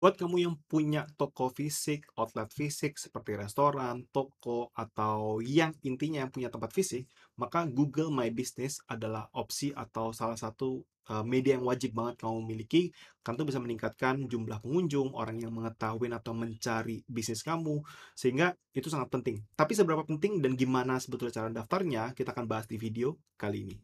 Buat kamu yang punya toko fisik, outlet fisik seperti restoran, toko, atau yang intinya yang punya tempat fisik, maka Google My Business adalah opsi atau salah satu eh, media yang wajib banget kamu miliki. itu bisa meningkatkan jumlah pengunjung, orang yang mengetahui atau mencari bisnis kamu, sehingga itu sangat penting. Tapi seberapa penting dan gimana sebetulnya cara daftarnya, kita akan bahas di video kali ini.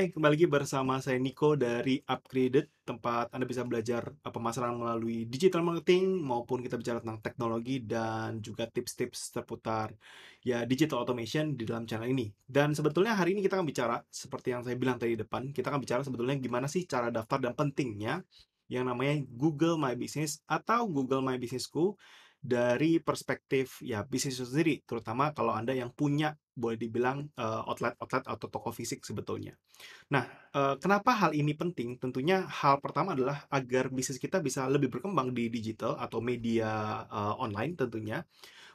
Hai, kembali lagi bersama saya Nico dari Upgraded, tempat Anda bisa belajar eh, pemasaran melalui digital marketing maupun kita bicara tentang teknologi dan juga tips-tips terputar ya digital automation di dalam channel ini. Dan sebetulnya hari ini kita akan bicara seperti yang saya bilang tadi di depan, kita akan bicara sebetulnya gimana sih cara daftar dan pentingnya yang namanya Google My Business atau Google My Business School dari perspektif ya bisnis itu sendiri, terutama kalau Anda yang punya boleh dibilang outlet-outlet eh, atau toko fisik sebetulnya. Nah, uh, kenapa hal ini penting? Tentunya hal pertama adalah agar bisnis kita bisa lebih berkembang di digital atau media uh, online tentunya.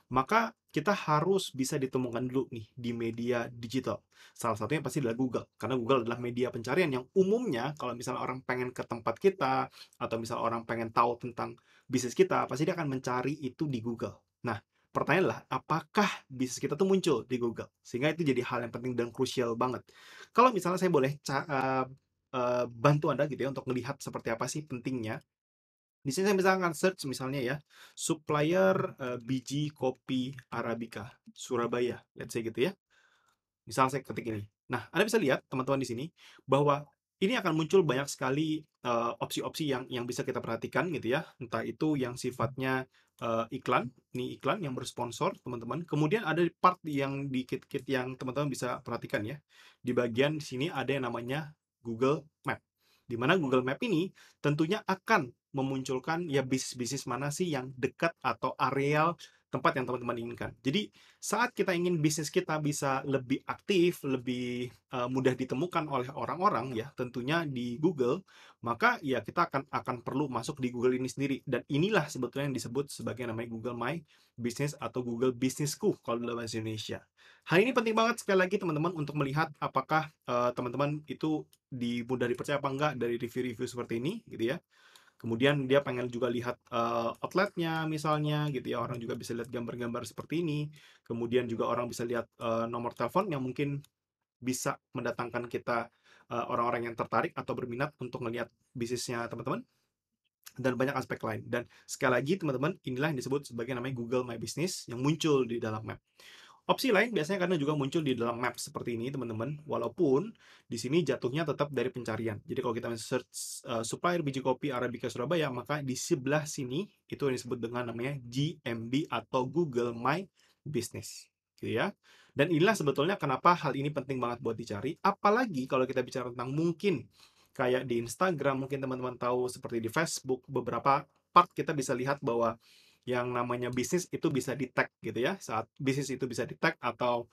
Maka kita harus bisa ditemukan dulu nih di media digital. Salah satunya pasti adalah Google, karena Google adalah media pencarian yang umumnya kalau misalnya orang pengen ke tempat kita atau misalnya orang pengen tahu tentang bisnis kita, pasti dia akan mencari itu di Google. Nah, pertanyaan adalah apakah bisnis kita tuh muncul di Google? Sehingga itu jadi hal yang penting dan krusial banget. Kalau misalnya saya boleh uh, uh, bantu Anda gitu ya untuk melihat seperti apa sih pentingnya. Di sini saya misalkan search misalnya ya, supplier uh, biji kopi Arabica Surabaya, let's say gitu ya. Misalnya saya ketik ini. Nah, Anda bisa lihat teman-teman di sini bahwa ini akan muncul banyak sekali opsi eh, opsi-opsi yang yang bisa kita perhatikan gitu ya entah itu yang sifatnya uh, iklan nih iklan yang bersponsor teman-teman kemudian ada part yang di kit-kit yang teman-teman bisa perhatikan ya di bagian sini ada yang namanya Google Map di mana Google Map ini tentunya akan memunculkan ya bisnis-bisnis mana sih yang dekat atau areal tempat yang teman-teman inginkan. Jadi saat kita ingin bisnis kita bisa lebih aktif, lebih uh, mudah ditemukan oleh orang-orang ya, tentunya di Google, maka ya kita akan akan perlu masuk di Google ini sendiri. Dan inilah sebetulnya yang disebut sebagai namanya Google My Business atau Google Businessku kalau dalam bahasa Indonesia. Hal ini penting banget sekali lagi teman-teman untuk melihat apakah eh, teman-teman uh, itu di mudah dipercaya apa enggak dari review-review seperti ini gitu ya kemudian dia pengen juga lihat uh, outletnya misalnya gitu ya orang juga bisa lihat gambar-gambar seperti ini kemudian juga orang bisa lihat uh, nomor telepon yang mungkin bisa mendatangkan kita orang eh, orang-orang yang tertarik atau berminat untuk melihat bisnisnya teman-teman dan banyak aspek lain dan sekali lagi teman-teman inilah yang disebut sebagai namanya Google My Business yang muncul di dalam map Opsi lain biasanya karena juga muncul di dalam map seperti ini, teman-teman. Walaupun di sini jatuhnya tetap dari pencarian. Jadi kalau kita search uh, supplier biji kopi Arabica Surabaya, maka di sebelah sini itu yang disebut dengan namanya GMB atau Google My Business. Gitu ya. Dan inilah sebetulnya kenapa hal ini penting banget buat dicari. Apalagi kalau kita bicara tentang mungkin kayak di Instagram, mungkin teman-teman tahu seperti di Facebook, beberapa part kita bisa lihat bahwa yang namanya bisnis itu bisa di tag gitu ya saat bisnis itu bisa di tag atau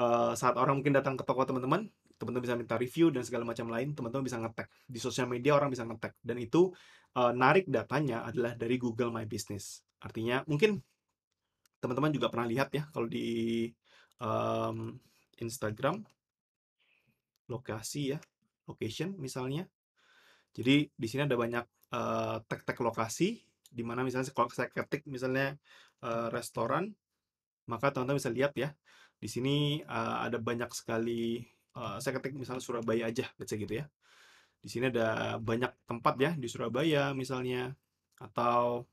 uh, saat orang mungkin datang ke toko teman-teman teman-teman bisa minta review dan segala macam lain teman-teman bisa ngetek di sosial media orang bisa ngetek dan itu uh, narik datanya adalah dari Google My Business artinya mungkin teman-teman juga pernah lihat ya kalau di um, Instagram lokasi ya location misalnya jadi di sini ada banyak uh, tag-tag lokasi di mana misalnya kalau saya ketik misalnya uh, restoran maka teman-teman bisa lihat ya di sini uh, ada banyak sekali uh, saya ketik misalnya Surabaya aja baca gitu ya di sini ada banyak tempat ya di Surabaya misalnya atau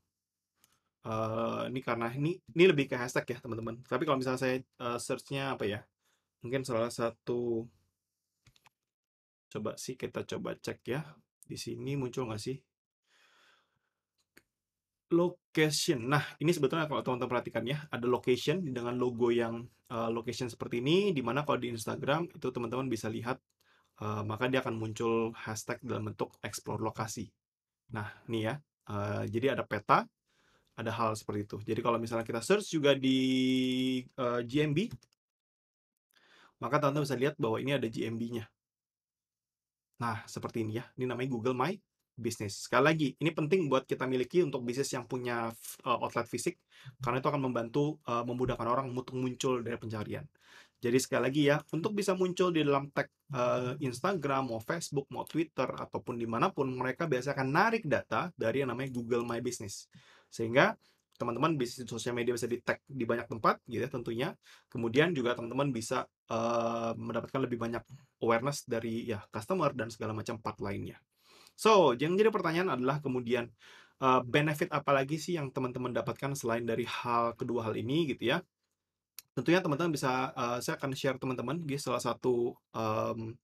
uh, ini karena ini ini lebih ke hashtag ya teman-teman tapi kalau misalnya saya uh, searchnya apa ya mungkin salah satu coba sih kita coba cek ya di sini muncul nggak sih location. Nah, ini sebetulnya kalau teman-teman perhatikan ya, ada location dengan logo yang uh, location seperti ini, dimana kalau di Instagram itu teman-teman bisa lihat, uh, maka dia akan muncul hashtag dalam bentuk explore lokasi. Nah, ini ya, uh, jadi ada peta, ada hal seperti itu. Jadi kalau misalnya kita search juga di uh, GMB, maka teman-teman bisa lihat bahwa ini ada GMB-nya. Nah, seperti ini ya, ini namanya Google My bisnis. Sekali lagi, ini penting buat kita miliki untuk bisnis yang punya uh, outlet fisik, karena itu akan membantu uh, memudahkan orang untuk muncul dari pencarian. Jadi sekali lagi ya, untuk bisa muncul di dalam tag uh, Instagram, mau Facebook, mau Twitter, ataupun dimanapun, mereka biasanya akan narik data dari yang namanya Google My Business. Sehingga teman-teman bisnis sosial media bisa di tag di banyak tempat gitu ya tentunya kemudian juga teman-teman bisa uh, mendapatkan lebih banyak awareness dari ya customer dan segala macam part lainnya So, yang jadi pertanyaan adalah kemudian uh, benefit apa lagi sih yang teman-teman dapatkan selain dari hal kedua hal ini gitu ya? Tentunya teman-teman bisa uh, saya akan share teman-teman di salah satu um,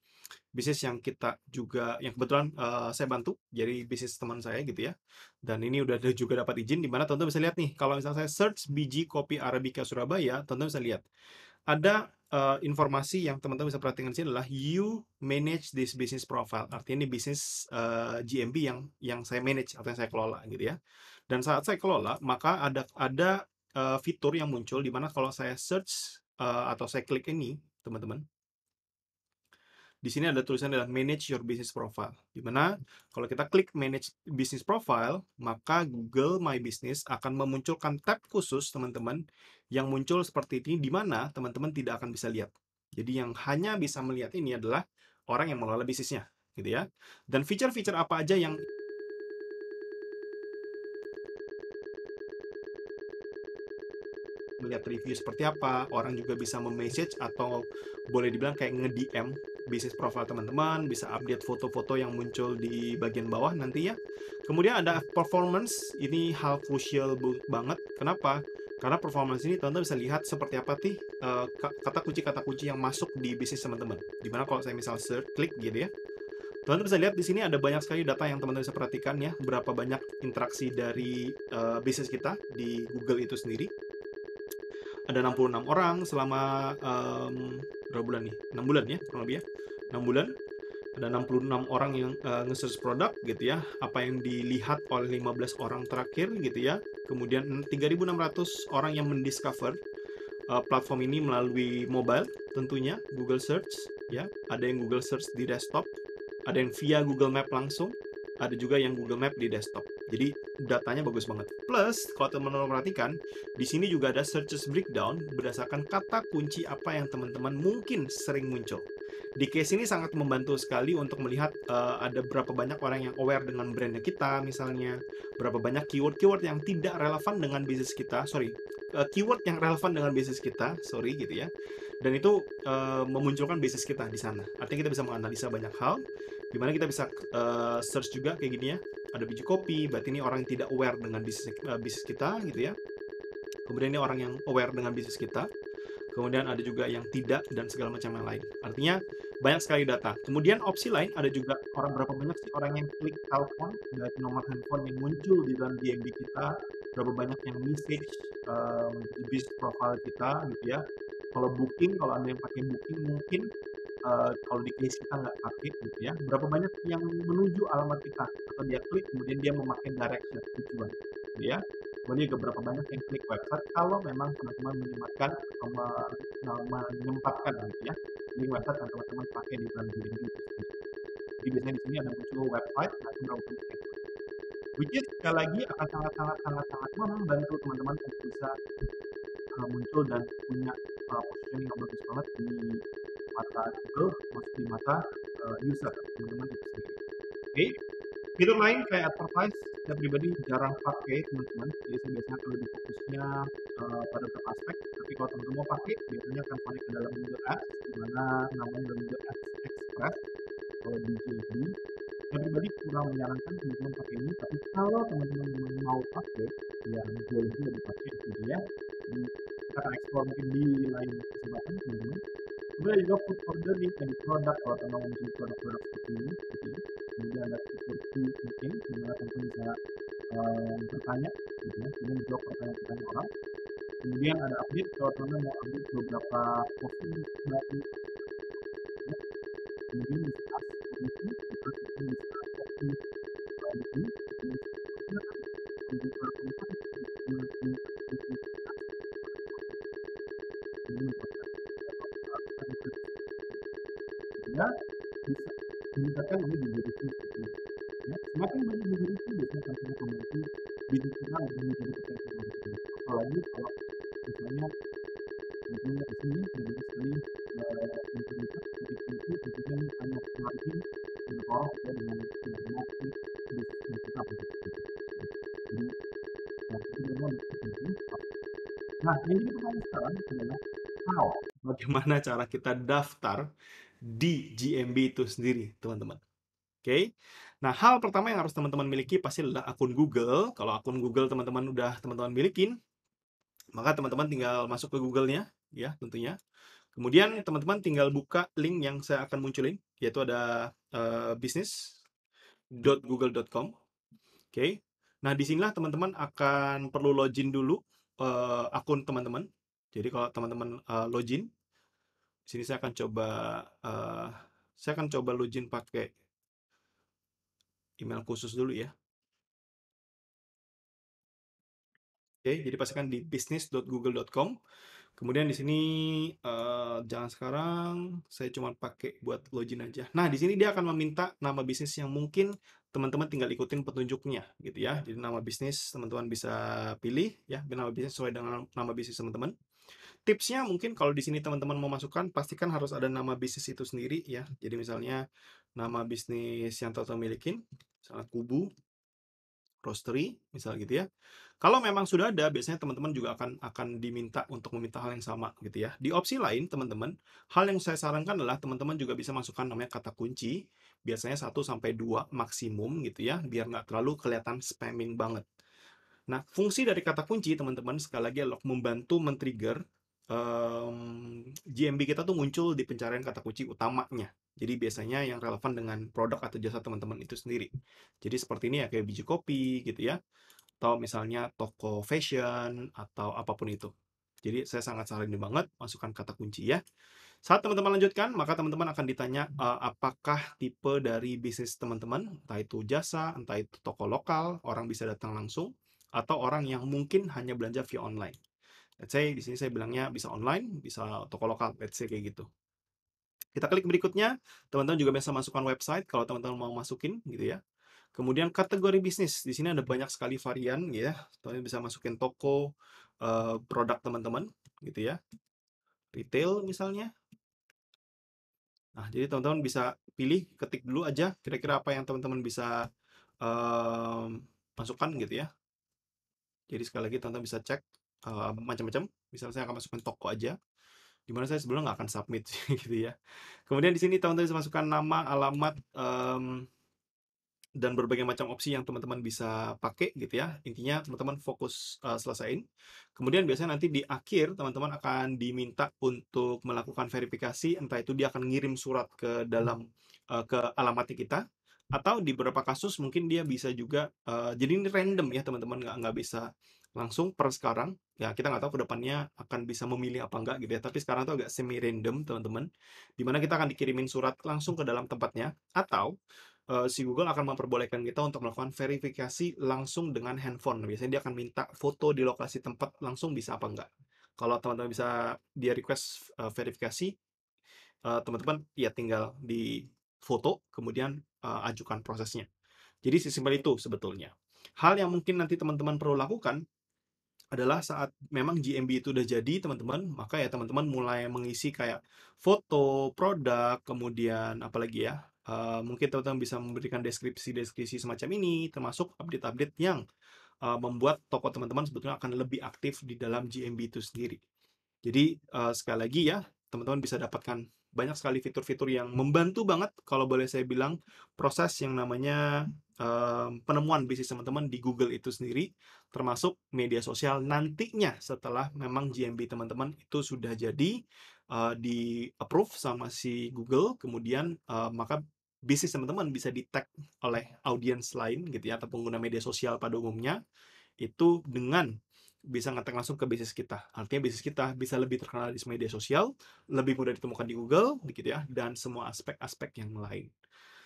bisnis yang kita juga yang kebetulan uh, saya bantu jadi bisnis teman saya gitu ya dan ini udah ada juga dapat izin di mana teman-teman bisa lihat nih kalau misalnya saya search biji kopi arabica Surabaya teman-teman bisa lihat ada uh, informasi yang teman-teman bisa perhatikan di sini adalah you manage this business profile. Artinya ini bisnis uh, eh, GMB yang yang saya manage atau yang saya kelola gitu ya. Dan saat saya kelola, maka ada ada uh, fitur yang muncul di mana kalau saya search uh, atau saya klik ini, teman-teman, di sini ada tulisan adalah manage your business profile. Di mana kalau kita klik manage business profile, maka Google My Business akan memunculkan tab khusus teman-teman yang muncul seperti ini di mana teman-teman tidak akan bisa lihat. Jadi yang hanya bisa melihat ini adalah orang yang mengelola bisnisnya, gitu ya. Dan fitur-fitur apa aja yang melihat review seperti apa, orang juga bisa memessage atau boleh dibilang kayak nge-DM bisnis profile teman-teman, bisa update foto-foto yang muncul di bagian bawah nantinya. Kemudian ada performance, ini hal krusial banget. Kenapa? Karena performance ini teman-teman bisa lihat seperti apa sih eh, kata kunci-kata kunci yang masuk di bisnis teman-teman. Dimana kalau saya misal search, klik gitu ya. Teman-teman bisa lihat di sini ada banyak sekali data yang teman-teman bisa perhatikan ya, berapa banyak interaksi dari uh, bisnis kita di Google itu sendiri. Ada 66 orang selama um, berapa bulan nih 6 bulan ya kurang lebih ya 6 bulan ada 66 orang yang uh, nge-search produk gitu ya apa yang dilihat oleh 15 orang terakhir gitu ya kemudian 3600 orang yang mendiscover uh, platform ini melalui mobile tentunya Google search ya ada yang Google search di desktop ada yang via Google Map langsung ada juga yang Google Map di desktop jadi datanya bagus banget. Plus, kalau teman-teman perhatikan, di sini juga ada searches breakdown berdasarkan kata kunci apa yang teman-teman mungkin sering muncul. Di case ini sangat membantu sekali untuk melihat uh, ada berapa banyak orang yang aware dengan brandnya kita, misalnya berapa banyak keyword-keyword yang tidak relevan dengan bisnis kita, sorry, uh, keyword yang relevan dengan bisnis kita, sorry gitu ya. Dan itu uh, memunculkan bisnis kita di sana. Artinya kita bisa menganalisa banyak hal dimana kita bisa uh, search juga kayak gini ya ada biji kopi berarti ini orang yang tidak aware dengan bisnis uh, bisnis kita gitu ya kemudian ini orang yang aware dengan bisnis kita kemudian ada juga yang tidak dan segala macam yang lain artinya banyak sekali data kemudian opsi lain ada juga orang berapa banyak sih orang yang klik telepon dari nomor handphone yang muncul di dalam DMB kita berapa banyak yang message um, di bisnis profile kita gitu ya kalau booking kalau ada yang pakai booking mungkin Eh, kalau di case kita nggak pakai gitu ya berapa banyak yang menuju alamat kita atau dia klik kemudian dia memakai direction tujuan gitu ya kemudian juga berapa banyak yang klik website kalau memang teman-teman menyematkan atau menyempatkan gitu ya link website yang teman-teman pakai di dalam diri itu sendiri jadi biasanya di sini ada muncul website nah itu website which is sekali lagi akan sangat sangat sangat sangat membantu teman-teman untuk bisa eh, muncul dan punya uh, eh, positioning yang bagus banget di mata Google masuk mata uh, user teman-teman itu sendiri oke okay. fitur lain kayak advertise saya pribadi jarang pakai teman-teman jadi saya biasanya akan lebih fokusnya uh, pada beberapa aspek tapi kalau teman-teman mau pakai biasanya akan pakai ke dalam Google Ads dimana namanya Google Ads Express kalau di DJB saya pribadi kurang menyarankan teman-teman pakai ini tapi kalau teman-teman mau pakai ya boleh juga dipakai itu dia ya. di, hmm, kita akan explore mungkin di lain kesempatan teman-teman Kemudian juga food ordering and product kalau teman memiliki produk-produk seperti ini, gitu ya. Kemudian ada fitur Q&A, di mana teman bisa um, bertanya, gitu ya. Kemudian juga pertanyaan-pertanyaan orang. Kemudian ada update kalau teman mau update beberapa posting baru. Ya. Kemudian bisa ask for review, kemudian bisa ask for review, kemudian bisa membuka kontak, kemudian bisa membuka kemudian ya bisa meningkatkan oleh Google gitu ya. ya. semakin banyak Google Review biasanya akan sangat membantu bisnis kita lebih mudah mendapatkan informasi apalagi kalau misalnya misalnya di sini banyak sekali eh, internet seperti itu tentunya ini akan mempengaruhi orang ya, dengan tidak mau bisnis kita jadi itu memang Nah, yang jadi pertanyaan sekarang adalah how? Bagaimana cara kita daftar di GMB itu sendiri, teman-teman. Oke. Okay? Nah, hal pertama yang harus teman-teman miliki pasti adalah akun Google. Kalau akun Google teman-teman udah teman-teman milikin, maka teman-teman tinggal masuk ke Google-nya ya, tentunya. Kemudian teman-teman tinggal buka link yang saya akan munculin, yaitu ada uh, eh, business.google.com. Oke. Okay. Nah, sinilah teman-teman akan perlu login dulu uh, akun teman-teman. Jadi kalau teman-teman uh, login, sini saya akan coba uh, saya akan coba login pakai email khusus dulu ya. Oke, jadi pastikan di business.google.com. Kemudian di sini uh, jangan sekarang, saya cuma pakai buat login aja. Nah, di sini dia akan meminta nama bisnis yang mungkin teman-teman tinggal ikutin petunjuknya gitu ya. Jadi nama bisnis teman-teman bisa pilih ya, nama bisnis sesuai dengan nama bisnis teman-teman tipsnya mungkin kalau di sini teman-teman mau masukkan pastikan harus ada nama bisnis itu sendiri ya jadi misalnya nama bisnis yang total milikin misalnya kubu roastery misal gitu ya kalau memang sudah ada biasanya teman-teman juga akan akan diminta untuk meminta hal yang sama gitu ya di opsi lain teman-teman hal yang saya sarankan adalah teman-teman juga bisa masukkan namanya kata kunci biasanya 1 sampai 2 maksimum gitu ya biar nggak terlalu kelihatan spamming banget Nah, fungsi dari kata kunci, teman-teman, sekali lagi adalah membantu men-trigger um, mmm, GMB kita tuh muncul di pencarian kata kunci utamanya. Jadi biasanya yang relevan dengan produk atau jasa teman-teman itu sendiri. Jadi seperti ini ya kayak biji kopi gitu ya. Atau misalnya toko fashion atau apapun itu. Jadi saya sangat saranin banget masukkan kata kunci ya. Saat teman-teman lanjutkan, maka teman-teman akan ditanya uh, apakah tipe dari bisnis teman-teman, entah itu jasa, entah itu toko lokal, orang bisa datang langsung, atau orang yang mungkin hanya belanja via online. Let's say di sini saya bilangnya bisa online, bisa toko lokal, let's say kayak gitu. Kita klik berikutnya, teman-teman juga bisa masukkan website kalau teman-teman mau masukin gitu ya. Kemudian kategori bisnis, di sini ada banyak sekali varian gitu ya. Teman-teman bisa masukin toko, uh, produk teman-teman gitu ya. Retail misalnya. Nah, jadi teman-teman bisa pilih, ketik dulu aja kira-kira apa yang teman-teman bisa uh, masukkan gitu ya. Jadi sekali lagi teman-teman bisa cek uh, macam-macam. Misalnya saya akan masukkan toko aja, dimana saya sebelumnya nggak akan submit gitu ya. Kemudian di sini teman-teman bisa masukkan nama, alamat, um, dan berbagai macam opsi yang teman-teman bisa pakai gitu ya. Intinya teman-teman fokus uh, selesain. Kemudian biasanya nanti di akhir teman-teman akan diminta untuk melakukan verifikasi, entah itu dia akan ngirim surat ke dalam uh, ke alamat kita atau di beberapa kasus mungkin dia bisa juga uh, jadi ini random ya teman-teman nggak nggak bisa langsung per sekarang ya kita nggak tahu kedepannya akan bisa memilih apa enggak gitu ya tapi sekarang tuh agak semi random teman-teman dimana kita akan dikirimin surat langsung ke dalam tempatnya atau uh, si Google akan memperbolehkan kita untuk melakukan verifikasi langsung dengan handphone biasanya dia akan minta foto di lokasi tempat langsung bisa apa enggak kalau teman-teman bisa dia request uh, verifikasi teman eh, teman-teman ya tinggal di foto kemudian uh, ajukan prosesnya jadi sesimpel itu sebetulnya hal yang mungkin nanti teman-teman perlu lakukan adalah saat memang GMB itu udah jadi teman-teman maka ya teman-teman mulai mengisi kayak foto produk kemudian apalagi ya uh, mungkin teman-teman bisa memberikan deskripsi-deskripsi semacam ini termasuk update-update yang uh, membuat toko teman-teman sebetulnya akan lebih aktif di dalam GMB itu sendiri jadi uh, sekali lagi ya teman-teman bisa dapatkan banyak sekali fitur-fitur yang membantu banget kalau boleh saya bilang proses yang namanya um, penemuan bisnis teman-teman di Google itu sendiri termasuk media sosial nantinya setelah memang GMB teman-teman itu sudah jadi uh, di approve sama si Google kemudian uh, maka bisnis teman-teman bisa di tag oleh audiens lain gitu ya atau pengguna media sosial pada umumnya itu dengan bisa ngetek langsung ke bisnis kita. Artinya bisnis kita bisa lebih terkenal di media sosial, lebih mudah ditemukan di Google, gitu ya, dan semua aspek-aspek yang lain.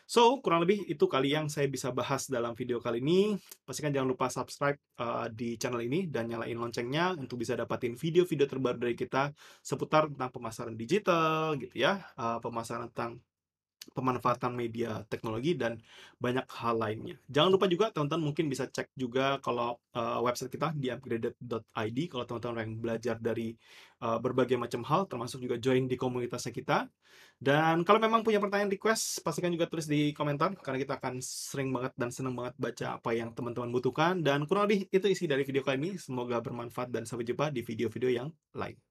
So, kurang lebih itu kali yang saya bisa bahas dalam video kali ini. Pastikan jangan lupa subscribe uh, di channel ini dan nyalain loncengnya untuk bisa dapatin video-video terbaru dari kita seputar tentang pemasaran digital gitu ya, uh, pemasaran tentang pemanfaatan media teknologi dan banyak hal lainnya. Jangan lupa juga teman-teman mungkin bisa cek juga kalau uh, website kita di upgraded.id kalau teman-teman yang belajar dari uh, berbagai macam hal termasuk juga join di komunitasnya kita. Dan kalau memang punya pertanyaan request pastikan juga tulis di komentar karena kita akan sering banget dan senang banget baca apa yang teman-teman butuhkan dan kurang lebih itu isi dari video kali ini. Semoga bermanfaat dan sampai jumpa di video-video yang lain.